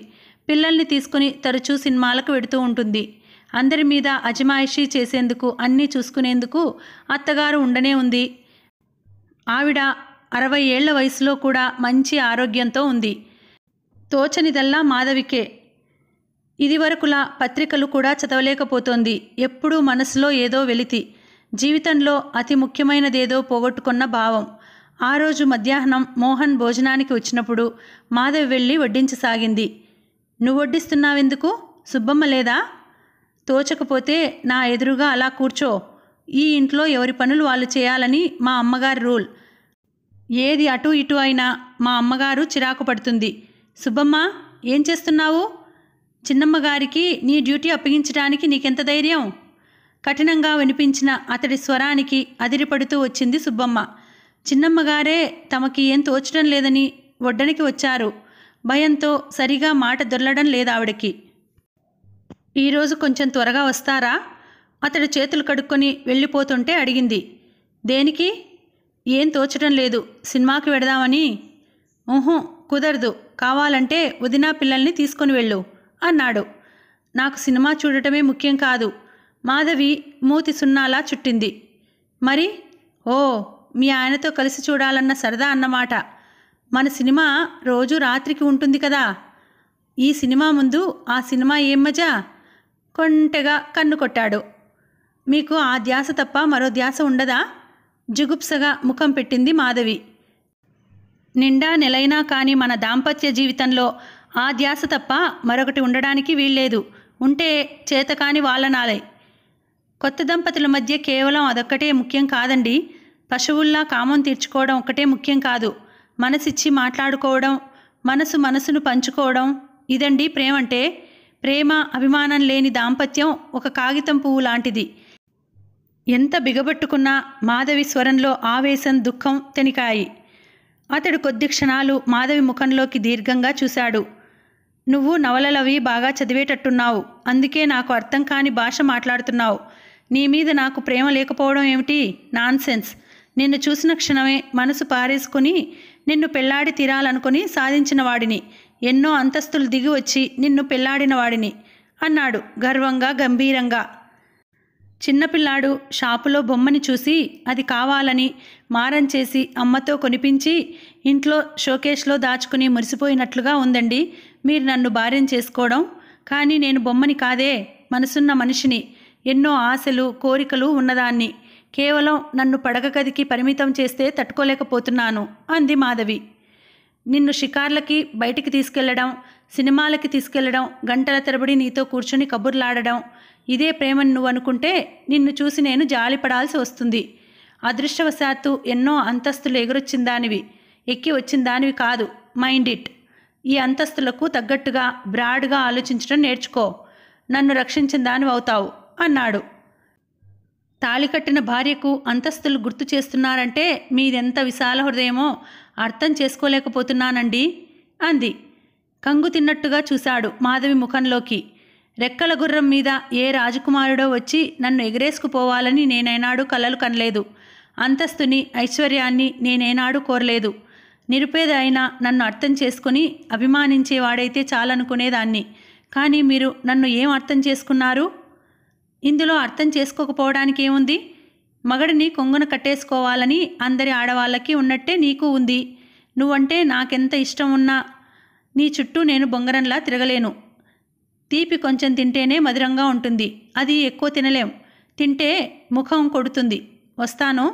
పిల్లల్ని తీసుకుని తరచూ సినిమాలకు వెడుతూ ఉంటుంది అందరి మీద అజమాయిషీ చేసేందుకు అన్నీ చూసుకునేందుకు అత్తగారు ఉండనే ఉంది ఆవిడ అరవై ఏళ్ల వయసులో కూడా మంచి ఆరోగ్యంతో ఉంది తోచనిదల్లా మాధవికే ఇదివరకులా పత్రికలు కూడా చదవలేకపోతోంది ఎప్పుడూ మనసులో ఏదో వెలితి జీవితంలో అతి ముఖ్యమైనదేదో పోగొట్టుకున్న భావం ఆ రోజు మధ్యాహ్నం మోహన్ భోజనానికి వచ్చినప్పుడు మాధవి వెళ్ళి వడ్డించసాగింది నువ్వు వడ్డిస్తున్నావెందుకు సుబ్బమ్మ లేదా తోచకపోతే నా ఎదురుగా అలా కూర్చో ఈ ఇంట్లో ఎవరి పనులు వాళ్ళు చేయాలని మా అమ్మగారి రూల్ ఏది అటు ఇటు అయినా మా అమ్మగారు చిరాకు పడుతుంది సుబ్బమ్మ ఏం చేస్తున్నావు చిన్నమ్మగారికి నీ డ్యూటీ అప్పగించడానికి నీకెంత ధైర్యం కఠినంగా వినిపించిన అతడి స్వరానికి అదిరిపడుతూ వచ్చింది సుబ్బమ్మ చిన్నమ్మగారే తమకి ఏం తోచడం లేదని ఒడ్డనికి వచ్చారు భయంతో సరిగా మాట దొరలడం లేదావిడకి ఆవిడకి ఈరోజు కొంచెం త్వరగా వస్తారా అతడు చేతులు కడుక్కొని వెళ్ళిపోతుంటే అడిగింది దేనికి ఏం తోచడం లేదు సినిమాకి వెడదామని ఊహూ కుదరదు కావాలంటే వదినా పిల్లల్ని తీసుకొని వెళ్ళు అన్నాడు నాకు సినిమా చూడటమే ముఖ్యం కాదు మాధవి మూతి సున్నాలా చుట్టింది మరి ఓ మీ ఆయనతో కలిసి చూడాలన్న సరదా అన్నమాట మన సినిమా రోజు రాత్రికి ఉంటుంది కదా ఈ సినిమా ముందు ఆ సినిమా ఏం మజా కొంటెగా కన్ను కొట్టాడు మీకు ఆ ధ్యాస తప్ప మరో ధ్యాస ఉండదా జుగుప్సగా ముఖం పెట్టింది మాధవి నిండా నెలైనా కానీ మన దాంపత్య జీవితంలో ఆ ధ్యాస తప్ప మరొకటి ఉండడానికి వీల్లేదు ఉంటే చేతకాని వాళ్ళనాలే కొత్త దంపతుల మధ్య కేవలం అదొక్కటే ముఖ్యం కాదండి పశువుల్లా కామం తీర్చుకోవడం ఒక్కటే ముఖ్యం కాదు మనసిచ్చి మాట్లాడుకోవడం మనసు మనసును పంచుకోవడం ఇదండి ప్రేమంటే ప్రేమ అభిమానం లేని దాంపత్యం ఒక కాగితం పువ్వు లాంటిది ఎంత బిగబట్టుకున్నా మాధవి స్వరంలో ఆవేశం దుఃఖం తెనికాయి అతడు కొద్ది క్షణాలు మాధవి ముఖంలోకి దీర్ఘంగా చూశాడు నువ్వు నవలలవి బాగా చదివేటట్టున్నావు అందుకే నాకు అర్థం కాని భాష మాట్లాడుతున్నావు నీ మీద నాకు ప్రేమ లేకపోవడం ఏమిటి నాన్సెన్స్ నిన్ను చూసిన క్షణమే మనసు పారేసుకుని నిన్ను పెళ్లాడి తీరాలనుకుని సాధించిన వాడిని ఎన్నో అంతస్తులు దిగి వచ్చి నిన్ను పెళ్లాడిన వాడిని అన్నాడు గర్వంగా గంభీరంగా చిన్నపిల్లాడు షాపులో బొమ్మని చూసి అది కావాలని మారం చేసి అమ్మతో కొనిపించి ఇంట్లో షోకేష్లో దాచుకుని మురిసిపోయినట్లుగా ఉందండి మీరు నన్ను భార్యం చేసుకోవడం కానీ నేను బొమ్మని కాదే మనసున్న మనిషిని ఎన్నో ఆశలు కోరికలు ఉన్నదాన్ని కేవలం నన్ను పడగ గదికి పరిమితం చేస్తే తట్టుకోలేకపోతున్నాను అంది మాధవి నిన్ను షికార్లకి బయటికి తీసుకెళ్లడం సినిమాలకి తీసుకెళ్లడం గంటల తరబడి నీతో కూర్చుని కబుర్లాడడం ఇదే ప్రేమను నువ్వు అనుకుంటే నిన్ను చూసి నేను జాలిపడాల్సి వస్తుంది అదృష్టవశాత్తు ఎన్నో అంతస్తులు ఎగురొచ్చిన దానివి ఎక్కి వచ్చిన దానివి కాదు మైండ్ ఇట్ ఈ అంతస్తులకు తగ్గట్టుగా బ్రాడ్గా ఆలోచించడం నేర్చుకో నన్ను రక్షించిన దానివి అవుతావు అన్నాడు తాళికట్టిన భార్యకు అంతస్తులు గుర్తు చేస్తున్నారంటే మీదెంత విశాల హృదయమో అర్థం చేసుకోలేకపోతున్నానండి అంది కంగు తిన్నట్టుగా చూశాడు మాధవి ముఖంలోకి రెక్కల గుర్రం మీద ఏ రాజకుమారుడో వచ్చి నన్ను ఎగిరేసుకుపోవాలని నేనేనాడు కలలు కనలేదు అంతస్తుని ఐశ్వర్యాన్ని నేనేనాడు కోరలేదు నిరుపేద అయినా నన్ను అర్థం చేసుకుని అభిమానించేవాడైతే చాలనుకునేదాన్ని కానీ మీరు నన్ను ఏం అర్థం చేసుకున్నారు ఇందులో అర్థం చేసుకోకపోవడానికి ఏముంది మగడిని కొంగున కట్టేసుకోవాలని అందరి ఆడవాళ్ళకి ఉన్నట్టే నీకు ఉంది నువ్వంటే నాకెంత ఇష్టం ఉన్నా నీ చుట్టూ నేను బొంగరంలా తిరగలేను తీపి కొంచెం తింటేనే మధురంగా ఉంటుంది అది ఎక్కువ తినలేం తింటే ముఖం కొడుతుంది వస్తాను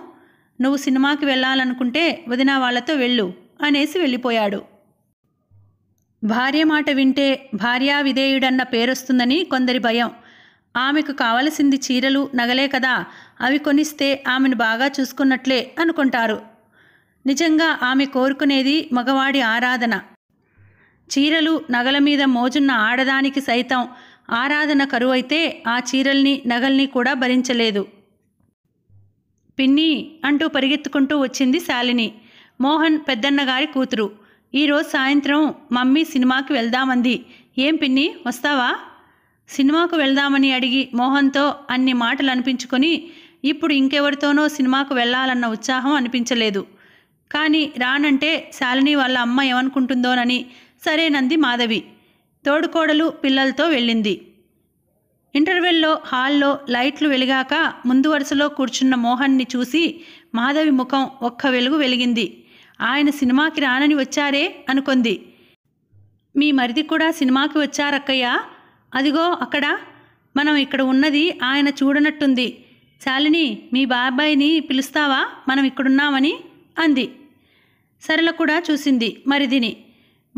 నువ్వు సినిమాకి వెళ్ళాలనుకుంటే వదిన వాళ్లతో వెళ్ళు అనేసి వెళ్ళిపోయాడు భార్య మాట వింటే భార్యా విధేయుడన్న పేరొస్తుందని కొందరి భయం ఆమెకు కావలసింది చీరలు నగలే కదా అవి కొనిస్తే ఆమెను బాగా చూసుకున్నట్లే అనుకుంటారు నిజంగా ఆమె కోరుకునేది మగవాడి ఆరాధన చీరలు నగల మీద మోజున్న ఆడదానికి సైతం ఆరాధన కరువైతే ఆ చీరల్ని నగల్ని కూడా భరించలేదు పిన్ని అంటూ పరిగెత్తుకుంటూ వచ్చింది శాలిని మోహన్ పెద్దన్నగారి కూతురు ఈరోజు సాయంత్రం మమ్మీ సినిమాకి వెళ్దామంది ఏం పిన్ని వస్తావా సినిమాకు వెళ్దామని అడిగి మోహన్తో అన్ని మాటలు అనిపించుకొని ఇప్పుడు ఇంకెవరితోనో సినిమాకు వెళ్ళాలన్న ఉత్సాహం అనిపించలేదు కానీ రానంటే శాలిని వాళ్ళ అమ్మ ఏమనుకుంటుందోనని సరేనంది మాధవి తోడుకోడలు పిల్లలతో వెళ్ళింది ఇంటర్వెల్లో హాల్లో లైట్లు వెలిగాక ముందు వరుసలో కూర్చున్న మోహన్ని చూసి మాధవి ముఖం ఒక్క వెలుగు వెలిగింది ఆయన సినిమాకి రానని వచ్చారే అనుకుంది మీ మరిది కూడా సినిమాకి వచ్చారక్కయ్యా అదిగో అక్కడ మనం ఇక్కడ ఉన్నది ఆయన చూడనట్టుంది శాలిని మీ బాబాయిని పిలుస్తావా మనం ఇక్కడున్నామని అంది సరళ కూడా చూసింది మరిదిని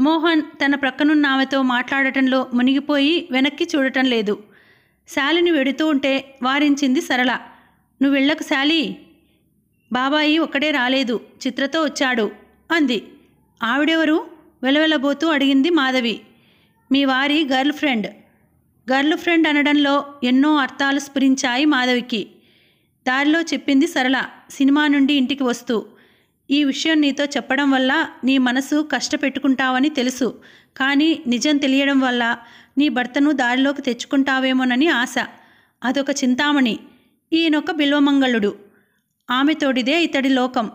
మోహన్ తన ప్రక్కనున్న ఆమెతో మాట్లాడటంలో మునిగిపోయి వెనక్కి చూడటం లేదు శాలిని వెడుతూ ఉంటే వారించింది సరళ నువ్వు వెళ్ళకు శాలి బాబాయి ఒక్కడే రాలేదు చిత్రతో వచ్చాడు అంది ఆవిడెవరు వెలవెలబోతూ అడిగింది మాధవి మీ వారి గర్ల్ ఫ్రెండ్ గర్ల్ ఫ్రెండ్ అనడంలో ఎన్నో అర్థాలు స్ఫురించాయి మాధవికి దారిలో చెప్పింది సరళ సినిమా నుండి ఇంటికి వస్తూ ఈ విషయం నీతో చెప్పడం వల్ల నీ మనసు కష్టపెట్టుకుంటావని తెలుసు కానీ నిజం తెలియడం వల్ల నీ భర్తను దారిలోకి తెచ్చుకుంటావేమోనని ఆశ అదొక చింతామణి ఈయనొక బిల్వమంగళుడు ఆమెతోడిదే ఇతడి లోకం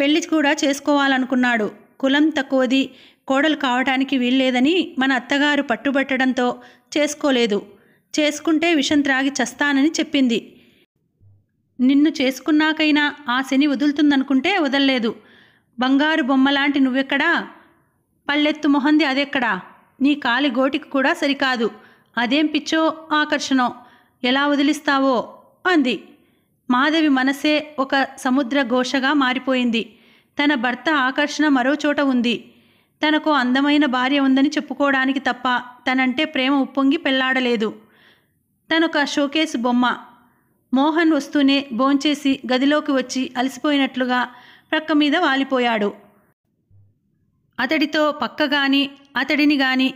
పెళ్లి కూడా చేసుకోవాలనుకున్నాడు కులం తక్కువది కోడలు కావటానికి వీల్లేదని మన అత్తగారు పట్టుబట్టడంతో చేసుకోలేదు చేసుకుంటే విషం త్రాగి చస్తానని చెప్పింది నిన్ను చేసుకున్నాకైనా ఆ శని వదులుతుందనుకుంటే వదల్లేదు బంగారు బొమ్మలాంటి నువ్వెక్కడా పల్లెత్తు మొహంది అదెక్కడా నీ కాలి గోటికి కూడా సరికాదు అదేం పిచ్చో ఆకర్షణో ఎలా వదిలిస్తావో అంది మాధవి మనసే ఒక సముద్ర ఘోషగా మారిపోయింది తన భర్త ఆకర్షణ మరో చోట ఉంది తనకు అందమైన భార్య ఉందని చెప్పుకోవడానికి తప్ప తనంటే ప్రేమ ఉప్పొంగి పెళ్లాడలేదు తనొక షోకేసు బొమ్మ మోహన్ వస్తూనే భోంచేసి గదిలోకి వచ్చి అలసిపోయినట్లుగా ప్రక్క మీద వాలిపోయాడు అతడితో పక్క గాని అతడిని గాని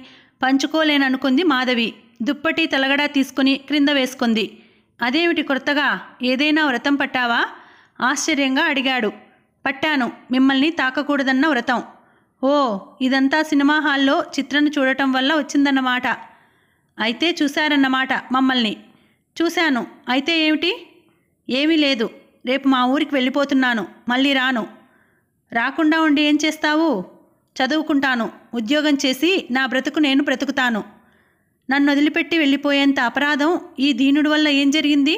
పంచుకోలేననుకుంది మాధవి దుప్పటి తలగడా తీసుకుని క్రింద వేసుకుంది అదేమిటి కొత్తగా ఏదైనా వ్రతం పట్టావా ఆశ్చర్యంగా అడిగాడు పట్టాను మిమ్మల్ని తాకకూడదన్న వ్రతం ఓ ఇదంతా సినిమా హాల్లో చిత్రను చూడటం వల్ల వచ్చిందన్నమాట అయితే చూశారన్నమాట మమ్మల్ని చూశాను అయితే ఏమిటి ఏమీ లేదు రేపు మా ఊరికి వెళ్ళిపోతున్నాను మళ్ళీ రాను రాకుండా ఉండి ఏం చేస్తావు చదువుకుంటాను ఉద్యోగం చేసి నా బ్రతుకు నేను బ్రతుకుతాను నన్ను వదిలిపెట్టి వెళ్ళిపోయేంత అపరాధం ఈ దీనుడి వల్ల ఏం జరిగింది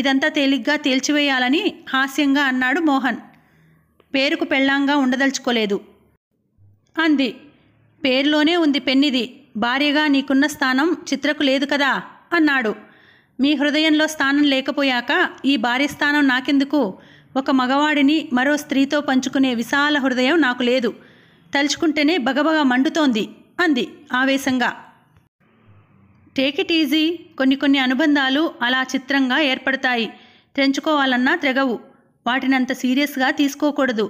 ఇదంతా తేలిగ్గా తేల్చివేయాలని హాస్యంగా అన్నాడు మోహన్ పేరుకు పెళ్ళాంగా ఉండదలుచుకోలేదు అంది పేరులోనే ఉంది పెన్నిది భార్యగా నీకున్న స్థానం చిత్రకు లేదు కదా అన్నాడు మీ హృదయంలో స్థానం లేకపోయాక ఈ భార్య స్థానం నాకెందుకు ఒక మగవాడిని మరో స్త్రీతో పంచుకునే విశాల హృదయం నాకు లేదు తలుచుకుంటేనే బగబగ మండుతోంది అంది ఆవేశంగా టేక్ ఇట్ ఈజీ కొన్ని కొన్ని అనుబంధాలు అలా చిత్రంగా ఏర్పడతాయి తెంచుకోవాలన్నా తెగవు వాటినంత సీరియస్గా తీసుకోకూడదు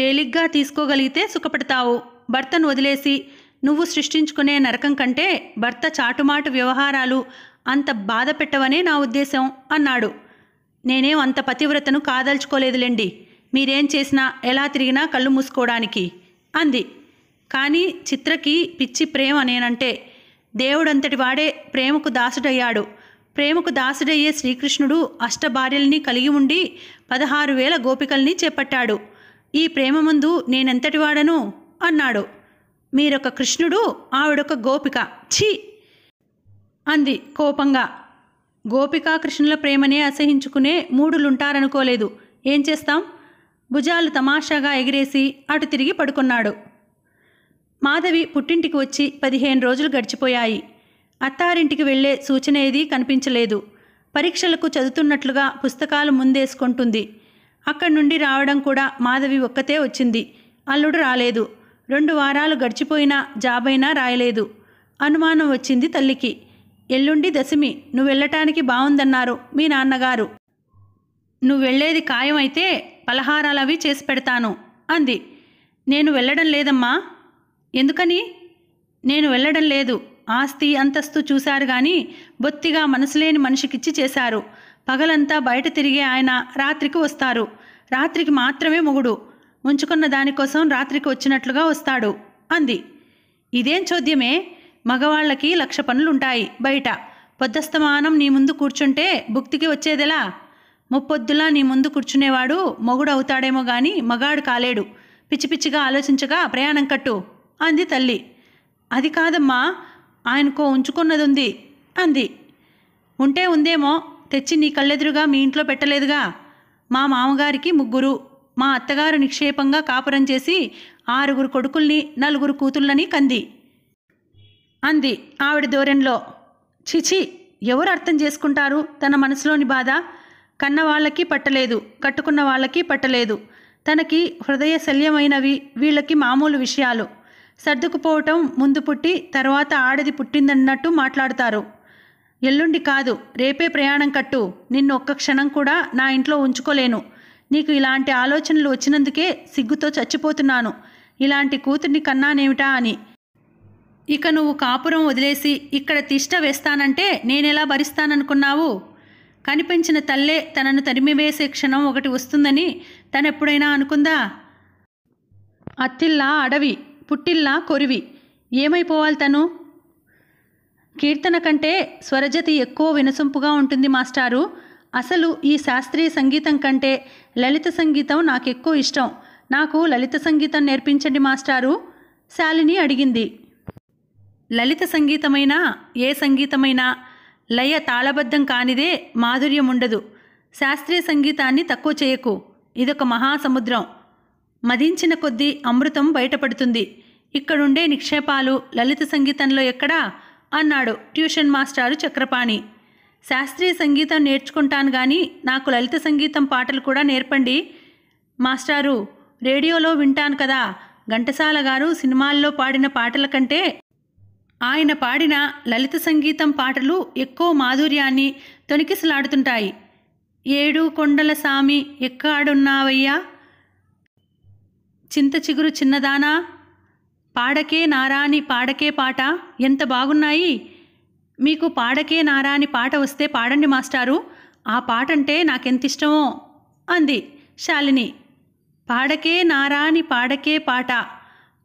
తేలిగ్గా తీసుకోగలిగితే సుఖపడతావు భర్తను వదిలేసి నువ్వు సృష్టించుకునే నరకం కంటే భర్త చాటుమాటు వ్యవహారాలు అంత బాధ పెట్టవనే నా ఉద్దేశం అన్నాడు నేనేం అంత పతివ్రతను కాదల్చుకోలేదులేండి మీరేం చేసినా ఎలా తిరిగినా కళ్ళు మూసుకోవడానికి అంది కానీ చిత్రకి పిచ్చి ప్రేమ నేనంటే దేవుడంతటి వాడే ప్రేమకు దాసుడయ్యాడు ప్రేమకు దాసుడయ్యే శ్రీకృష్ణుడు అష్టభార్యల్ని కలిగి ఉండి పదహారు వేల గోపికల్ని చేపట్టాడు ఈ ప్రేమ ముందు వాడను అన్నాడు మీరొక కృష్ణుడు ఆవిడొక గోపిక ఛీ అంది కోపంగా గోపికా కృష్ణుల ప్రేమనే అసహించుకునే మూడులుంటారనుకోలేదు ఏం చేస్తాం భుజాలు తమాషాగా ఎగిరేసి అటు తిరిగి పడుకున్నాడు మాధవి పుట్టింటికి వచ్చి పదిహేను రోజులు గడిచిపోయాయి అత్తారింటికి వెళ్లే సూచన ఏదీ కనిపించలేదు పరీక్షలకు చదువుతున్నట్లుగా పుస్తకాలు ముందేసుకుంటుంది అక్కడి నుండి రావడం కూడా మాధవి ఒక్కతే వచ్చింది అల్లుడు రాలేదు రెండు వారాలు గడిచిపోయినా జాబైనా రాయలేదు అనుమానం వచ్చింది తల్లికి ఎల్లుండి దశమి నువ్వు వెళ్ళటానికి బావుందన్నారు మీ నాన్నగారు నువ్వు వెళ్ళేది ఖాయమైతే పలహారాలు అవి చేసి పెడతాను అంది నేను వెళ్ళడం లేదమ్మా ఎందుకని నేను వెళ్ళడం లేదు ఆస్తి అంతస్తు చూశారు కానీ బొత్తిగా మనసులేని మనిషికిచ్చి చేశారు పగలంతా బయట తిరిగే ఆయన రాత్రికి వస్తారు రాత్రికి మాత్రమే మొగుడు ఉంచుకున్న దానికోసం రాత్రికి వచ్చినట్లుగా వస్తాడు అంది ఇదేం చోద్యమే మగవాళ్లకి లక్ష పనులుంటాయి బయట పొద్దస్తమానం నీ ముందు కూర్చుంటే భుక్తికి వచ్చేదెలా ముప్పొద్దులా నీ ముందు కూర్చునేవాడు మొగుడు అవుతాడేమో గాని మగాడు కాలేడు పిచ్చి పిచ్చిగా ఆలోచించగా ప్రయాణం కట్టు అంది తల్లి అది కాదమ్మా ఆయనకో ఉంచుకున్నదుంది అంది ఉంటే ఉందేమో తెచ్చి నీ కళ్ళెదురుగా మీ ఇంట్లో పెట్టలేదుగా మా మామగారికి ముగ్గురు మా అత్తగారు నిక్షేపంగా కాపురం చేసి ఆరుగురు కొడుకుల్ని నలుగురు కూతుళ్ళని కంది అంది ఆవిడ ధోరణిలో చిచి ఎవరు అర్థం చేసుకుంటారు తన మనసులోని బాధ కన్న వాళ్ళకి పట్టలేదు కట్టుకున్న వాళ్ళకి పట్టలేదు తనకి హృదయ శల్యమైనవి వీళ్ళకి మామూలు విషయాలు సర్దుకుపోవటం ముందు పుట్టి తర్వాత ఆడది పుట్టిందన్నట్టు మాట్లాడతారు ఎల్లుండి కాదు రేపే ప్రయాణం కట్టు నిన్ను ఒక్క క్షణం కూడా నా ఇంట్లో ఉంచుకోలేను నీకు ఇలాంటి ఆలోచనలు వచ్చినందుకే సిగ్గుతో చచ్చిపోతున్నాను ఇలాంటి కూతుర్ని కన్నానేమిటా అని ఇక నువ్వు కాపురం వదిలేసి ఇక్కడ తిష్ట వేస్తానంటే నేనెలా భరిస్తాననుకున్నావు కనిపించిన తల్లే తనను తరిమివేసే క్షణం ఒకటి వస్తుందని తనెప్పుడైనా అనుకుందా అత్తిల్లా అడవి పుట్టిల్లా కొరివి ఏమైపోవాలి తను కీర్తన కంటే స్వరజతి ఎక్కువ వినసొంపుగా ఉంటుంది మాస్టారు అసలు ఈ శాస్త్రీయ సంగీతం కంటే లలిత సంగీతం నాకు ఎక్కువ ఇష్టం నాకు లలిత సంగీతం నేర్పించండి మాస్టారు శాలిని అడిగింది లలిత సంగీతమైనా ఏ సంగీతమైనా లయ తాళబద్ధం కానిదే మాధుర్యం ఉండదు శాస్త్రీయ సంగీతాన్ని తక్కువ చేయకు ఇదొక మహాసముద్రం మదించిన కొద్దీ అమృతం బయటపడుతుంది ఇక్కడుండే నిక్షేపాలు లలిత సంగీతంలో ఎక్కడా అన్నాడు ట్యూషన్ మాస్టారు చక్రపాణి శాస్త్రీయ సంగీతం నేర్చుకుంటాను కానీ నాకు లలిత సంగీతం పాటలు కూడా నేర్పండి మాస్టారు రేడియోలో వింటాను కదా ఘంటసాల గారు సినిమాల్లో పాడిన పాటల కంటే ఆయన పాడిన లలిత సంగీతం పాటలు ఎక్కువ మాధుర్యాన్ని తొణికిసలాడుతుంటాయి ఏడు కొండల సామి ఎక్కాడున్నావయ్యా చింత చిగురు చిన్నదానా పాడకే నారాని పాడకే పాట ఎంత బాగున్నాయి మీకు పాడకే నారాని పాట వస్తే పాడండి మాస్టారు ఆ పాట అంటే నాకెంత ఇష్టమో అంది శాలిని పాడకే నారాని పాడకే పాట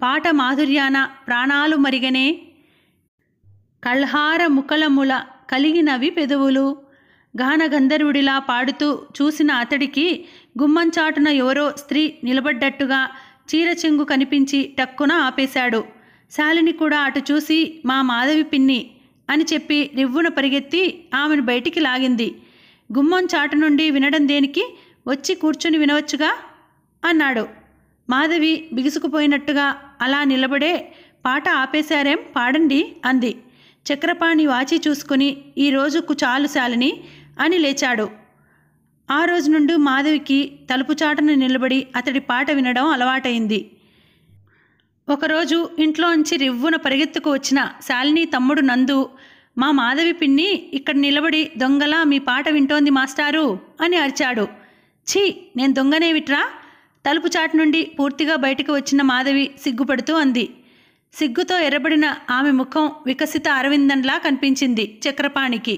పాట మాధుర్యాన ప్రాణాలు మరిగనే కళ్హార ముఖలముల కలిగినవి పెదవులు గాన గంధర్వుడిలా పాడుతూ చూసిన అతడికి గుమ్మంచాటున ఎవరో స్త్రీ నిలబడ్డట్టుగా చీర చెంగు కనిపించి టక్కున ఆపేశాడు శాలిని కూడా అటు చూసి మా మాధవి పిన్ని అని చెప్పి రివ్వున పరిగెత్తి ఆమెను బయటికి లాగింది గుమ్మం చాటు నుండి వినడం దేనికి వచ్చి కూర్చుని వినవచ్చుగా అన్నాడు మాధవి బిగుసుకుపోయినట్టుగా అలా నిలబడే పాట ఆపేశారేం పాడండి అంది చక్రపాణి వాచి చూసుకుని ఈ రోజుకు చాలు శాలని అని లేచాడు ఆ రోజు నుండి మాధవికి తలుపు చాటున నిలబడి అతడి పాట వినడం అలవాటైంది ఒకరోజు ఇంట్లోంచి రివ్వున పరిగెత్తుకు వచ్చిన శాలిని తమ్ముడు నందు మా మాధవి పిన్ని ఇక్కడ నిలబడి దొంగలా మీ పాట వింటోంది మాస్టారు అని అరిచాడు ఛీ నేను దొంగనేవిట్రా తలుపు చాటు నుండి పూర్తిగా బయటకు వచ్చిన మాధవి సిగ్గుపడుతూ అంది సిగ్గుతో ఎర్రబడిన ఆమె ముఖం వికసిత అరవిందంలా కనిపించింది చక్రపాణికి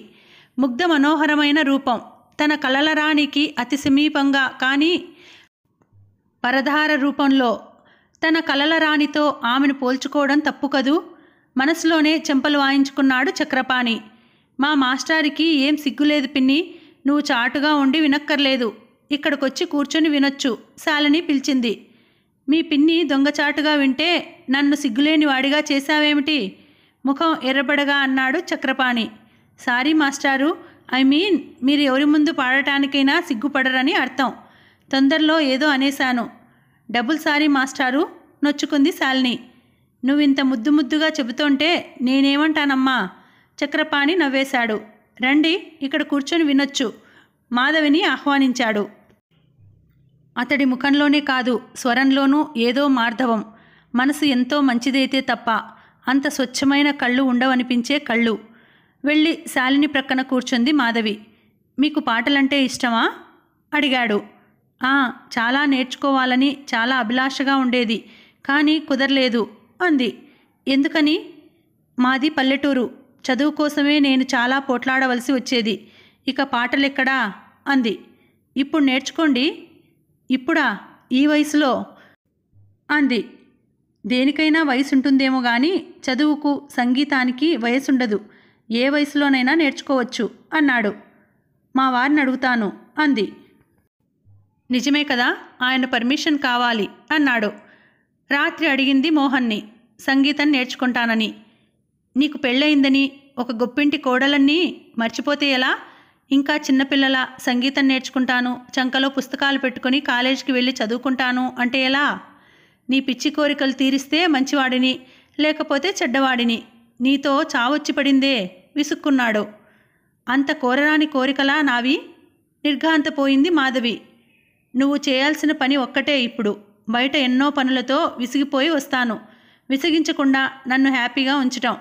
ముగ్ధ మనోహరమైన రూపం తన రాణికి అతి సమీపంగా కానీ పరధార రూపంలో తన రాణితో ఆమెను పోల్చుకోవడం తప్పు కదూ మనసులోనే చెంపలు వాయించుకున్నాడు చక్రపాణి మా మాస్టారికి ఏం సిగ్గులేదు పిన్ని నువ్వు చాటుగా ఉండి వినక్కర్లేదు ఇక్కడికొచ్చి కూర్చొని వినొచ్చు శాలిని పిలిచింది మీ పిన్ని దొంగచాటుగా వింటే నన్ను సిగ్గులేని వాడిగా చేశావేమిటి ముఖం ఎర్రబడగా అన్నాడు చక్రపాణి సారీ మాస్టారు ఐ మీన్ మీరు ఎవరి ముందు పాడటానికైనా సిగ్గుపడరని అర్థం తొందరలో ఏదో అనేశాను డబుల్ సారీ మాస్టారు నొచ్చుకుంది శాలిని నువ్వింత ముద్దు ముద్దుగా చెబుతుంటే నేనేమంటానమ్మా చక్రపాణి నవ్వేశాడు రండి ఇక్కడ కూర్చొని వినొచ్చు మాధవిని ఆహ్వానించాడు అతడి ముఖంలోనే కాదు స్వరంలోనూ ఏదో మార్ధవం మనసు ఎంతో మంచిదైతే తప్ప అంత స్వచ్ఛమైన కళ్ళు ఉండవనిపించే కళ్ళు వెళ్ళి శాలిని ప్రక్కన కూర్చుంది మాధవి మీకు పాటలంటే ఇష్టమా అడిగాడు ఆ చాలా నేర్చుకోవాలని చాలా అభిలాషగా ఉండేది కానీ కుదరలేదు అంది ఎందుకని మాది పల్లెటూరు చదువు కోసమే నేను చాలా పోట్లాడవలసి వచ్చేది ఇక పాటలెక్కడా అంది ఇప్పుడు నేర్చుకోండి ఇప్పుడా ఈ వయసులో అంది దేనికైనా వయసు ఉంటుందేమో కానీ చదువుకు సంగీతానికి వయసుండదు ఏ వయసులోనైనా నేర్చుకోవచ్చు అన్నాడు మా వారిని అడుగుతాను అంది నిజమే కదా ఆయన పర్మిషన్ కావాలి అన్నాడు రాత్రి అడిగింది మోహన్ని సంగీతం నేర్చుకుంటానని నీకు పెళ్ళయిందని ఒక గొప్పింటి కోడలన్నీ మర్చిపోతే ఎలా ఇంకా చిన్నపిల్లల సంగీతం నేర్చుకుంటాను చంకలో పుస్తకాలు పెట్టుకుని కాలేజీకి వెళ్ళి చదువుకుంటాను అంటే ఎలా నీ పిచ్చి కోరికలు తీరిస్తే మంచివాడిని లేకపోతే చెడ్డవాడిని నీతో చావొచ్చి పడిందే విసుక్కున్నాడు అంత కోరరాని కోరికలా నావి నిర్ఘాంతపోయింది మాధవి నువ్వు చేయాల్సిన పని ఒక్కటే ఇప్పుడు బయట ఎన్నో పనులతో విసిగిపోయి వస్తాను విసిగించకుండా నన్ను హ్యాపీగా ఉంచటం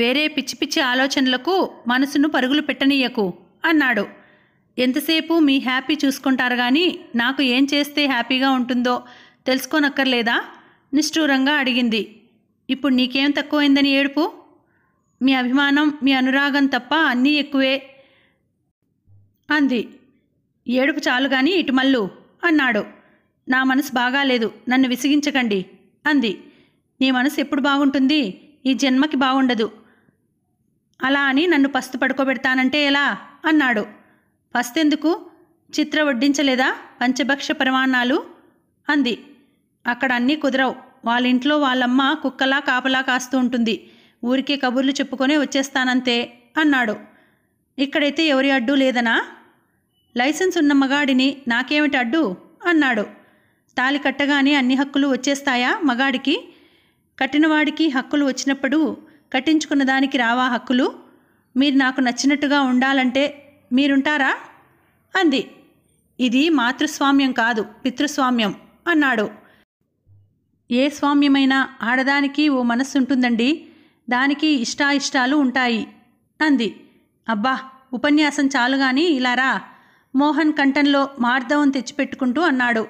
వేరే పిచ్చి పిచ్చి ఆలోచనలకు మనసును పరుగులు పెట్టనీయకు అన్నాడు ఎంతసేపు మీ హ్యాపీ చూసుకుంటారు కానీ నాకు ఏం చేస్తే హ్యాపీగా ఉంటుందో తెలుసుకోనక్కర్లేదా నిష్ఠూరంగా అడిగింది ఇప్పుడు నీకేం తక్కువైందని ఏడుపు మీ అభిమానం మీ అనురాగం తప్ప అన్నీ ఎక్కువే అంది ఏడుపు చాలు కానీ ఇటు మల్లు అన్నాడు నా మనసు బాగాలేదు నన్ను విసిగించకండి అంది నీ మనసు ఎప్పుడు బాగుంటుంది ఈ జన్మకి బాగుండదు అలా అని నన్ను పస్తు పడుకోబెడతానంటే ఎలా అన్నాడు పస్తెందుకు చిత్ర వడ్డించలేదా పంచభక్ష ప్రమాణాలు అంది అక్కడ అన్నీ కుదరవు వాళ్ళింట్లో వాళ్ళమ్మ కుక్కలా కాపలా కాస్తూ ఉంటుంది ఊరికే కబుర్లు చెప్పుకొని వచ్చేస్తానంతే అన్నాడు ఇక్కడైతే ఎవరి అడ్డు లేదనా లైసెన్స్ ఉన్న మగాడిని నాకేమిటి అడ్డు అన్నాడు తాలి కట్టగానే అన్ని హక్కులు వచ్చేస్తాయా మగాడికి కట్టినవాడికి హక్కులు వచ్చినప్పుడు కట్టించుకున్న దానికి రావా హక్కులు మీరు నాకు నచ్చినట్టుగా ఉండాలంటే మీరుంటారా అంది ఇది మాతృస్వామ్యం కాదు పితృస్వామ్యం అన్నాడు ఏ స్వామ్యమైనా ఆడదానికి ఓ మనస్సు ఉంటుందండి దానికి ఇష్టాయిష్టాలు ఉంటాయి అంది అబ్బా ఉపన్యాసం చాలుగాని ఇలా రా మోహన్ కంఠంలో మార్ధవం తెచ్చిపెట్టుకుంటూ అన్నాడు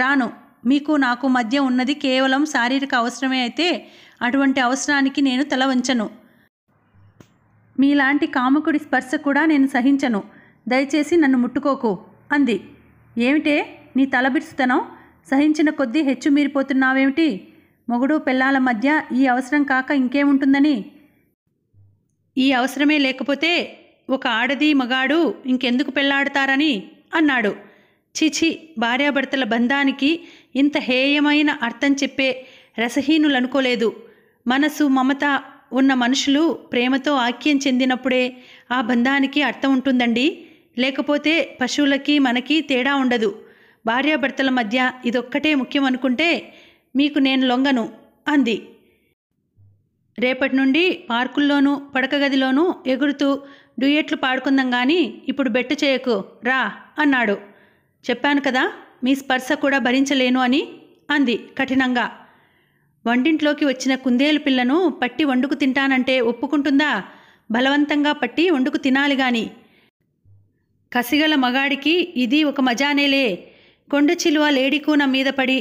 రాను మీకు నాకు మధ్య ఉన్నది కేవలం శారీరక అవసరమే అయితే అటువంటి అవసరానికి నేను తల వంచను మీలాంటి కాముకుడి స్పర్శ కూడా నేను సహించను దయచేసి నన్ను ముట్టుకోకు అంది ఏమిటే నీ తలబిరుసుతనం సహించిన కొద్దీ హెచ్చు మీరిపోతున్నావేమిటి మొగుడు పిల్లాల మధ్య ఈ అవసరం కాక ఇంకేముంటుందని ఈ అవసరమే లేకపోతే ఒక ఆడది మగాడు ఇంకెందుకు పెళ్ళాడతారని అన్నాడు చిచి భార్యాభర్తల బంధానికి ఇంత హేయమైన అర్థం చెప్పే రసహీనులనుకోలేదు మనసు మమత ఉన్న మనుషులు ప్రేమతో ఆక్యం చెందినప్పుడే ఆ బంధానికి అర్థం ఉంటుందండి లేకపోతే పశువులకి మనకి తేడా ఉండదు భార్యాభర్తల మధ్య ఇదొక్కటే ముఖ్యం అనుకుంటే మీకు నేను లొంగను అంది రేపటి నుండి పార్కుల్లోనూ పడకగదిలోనూ ఎగురుతూ డ్యూయెట్లు పాడుకుందాం కానీ ఇప్పుడు బెట్టు చేయకు రా అన్నాడు చెప్పాను కదా మీ స్పర్శ కూడా భరించలేను అని అంది కఠినంగా వంటింట్లోకి వచ్చిన కుందేలు పిల్లను పట్టి వండుకు తింటానంటే ఒప్పుకుంటుందా బలవంతంగా పట్టి వండుకు తినాలి గాని కసిగల మగాడికి ఇది ఒక మజానేలే కొండ చిలువ లేడికూన మీద పడి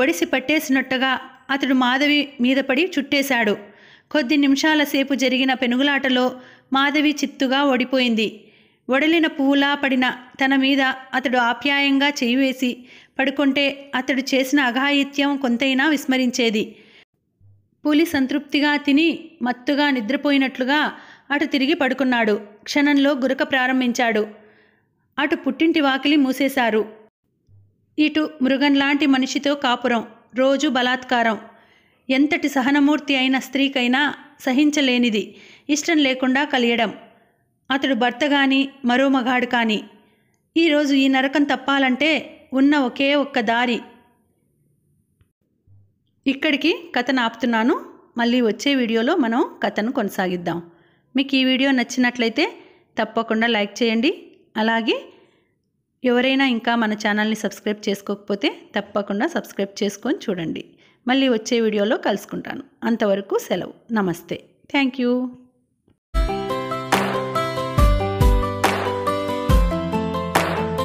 ఒడిసి పట్టేసినట్టుగా అతడు మాధవి మీద పడి చుట్టేశాడు కొద్ది నిమిషాల సేపు జరిగిన పెనుగులాటలో మాధవి చిత్తుగా ఓడిపోయింది వడలిన పువ్వులా పడిన తన మీద అతడు ఆప్యాయంగా చేయివేసి పడుకుంటే అతడు చేసిన అఘాయిత్యం కొంతైనా విస్మరించేది పులి సంతృప్తిగా తిని మత్తుగా నిద్రపోయినట్లుగా అటు తిరిగి పడుకున్నాడు క్షణంలో గురక ప్రారంభించాడు అటు పుట్టింటి వాకిలి మూసేశారు ఇటు మృగంలాంటి మనిషితో కాపురం రోజు బలాత్కారం ఎంతటి సహనమూర్తి అయిన స్త్రీకైనా సహించలేనిది ఇష్టం లేకుండా కలియడం అతడు భర్త కానీ మరో మగాడు కానీ ఈరోజు ఈ నరకం తప్పాలంటే ఉన్న ఒకే ఒక్క దారి ఇక్కడికి కథను ఆపుతున్నాను మళ్ళీ వచ్చే వీడియోలో మనం కథను కొనసాగిద్దాం మీకు ఈ వీడియో నచ్చినట్లయితే తప్పకుండా లైక్ చేయండి అలాగే ఎవరైనా ఇంకా మన ఛానల్ని సబ్స్క్రైబ్ చేసుకోకపోతే తప్పకుండా సబ్స్క్రైబ్ చేసుకొని చూడండి మళ్ళీ వచ్చే వీడియోలో కలుసుకుంటాను అంతవరకు సెలవు నమస్తే థ్యాంక్ యూ